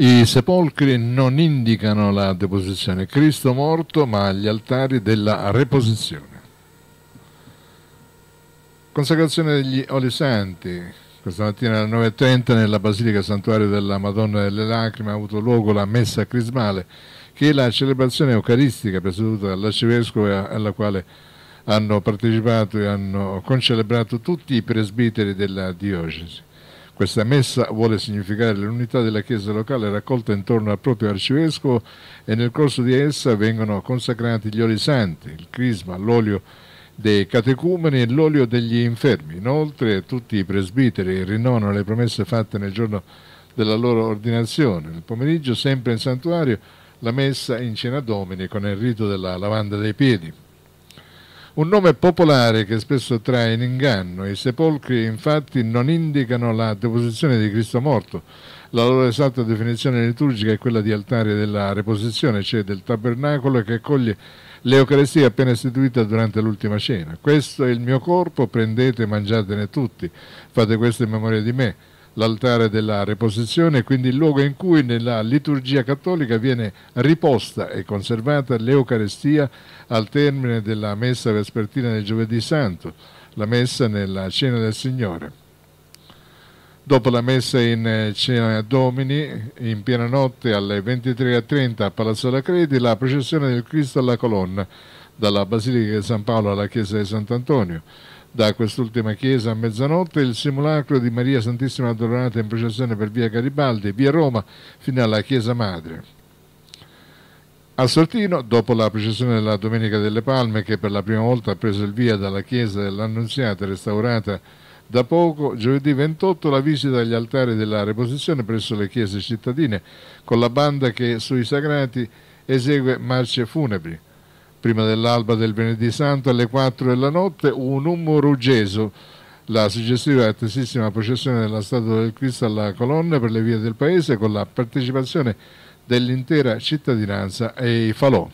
I sepolcri non indicano la deposizione Cristo morto, ma gli altari della reposizione. Consacrazione degli oli santi. Questa mattina alle 9.30 nella Basilica Santuario della Madonna delle Lacrime ha avuto luogo la messa crismale, che è la celebrazione eucaristica presieduta dall'arcivescovo alla quale hanno partecipato e hanno concelebrato tutti i presbiteri della diocesi. Questa messa vuole significare l'unità della Chiesa locale raccolta intorno al proprio arcivescovo e nel corso di essa vengono consacrati gli oli santi, il crisma, l'olio dei catecumeni e l'olio degli infermi. Inoltre tutti i presbiteri rinnovano le promesse fatte nel giorno della loro ordinazione. Nel pomeriggio, sempre in santuario, la messa in cena domini con il rito della lavanda dei piedi. Un nome popolare che spesso trae in inganno. I sepolcri infatti non indicano la deposizione di Cristo morto. La loro esatta definizione liturgica è quella di altare della reposizione, cioè del tabernacolo che accoglie l'Eucaristia appena istituita durante l'ultima cena. Questo è il mio corpo, prendete e mangiatene tutti. Fate questo in memoria di me l'altare della reposizione, quindi il luogo in cui nella liturgia cattolica viene riposta e conservata l'Eucarestia al termine della messa vespertina del giovedì santo, la messa nella cena del Signore. Dopo la messa in eh, cena domini, in piena notte alle 23.30 a Palazzo della Credi, la processione del Cristo alla colonna, dalla Basilica di San Paolo alla chiesa di Sant'Antonio da quest'ultima chiesa a mezzanotte il simulacro di Maria Santissima Addolorata in processione per via Garibaldi, via Roma, fino alla chiesa madre. A Sortino, dopo la processione della Domenica delle Palme, che per la prima volta ha preso il via dalla chiesa dell'Annunziata, restaurata da poco, giovedì 28 la visita agli altari della reposizione presso le chiese cittadine, con la banda che sui sagrati esegue marce funebri prima dell'alba del venerdì santo alle 4 della notte un Unum Rugeso, la suggestiva e attesissima processione della Statua del Cristo alla colonna per le vie del paese con la partecipazione dell'intera cittadinanza e i falò.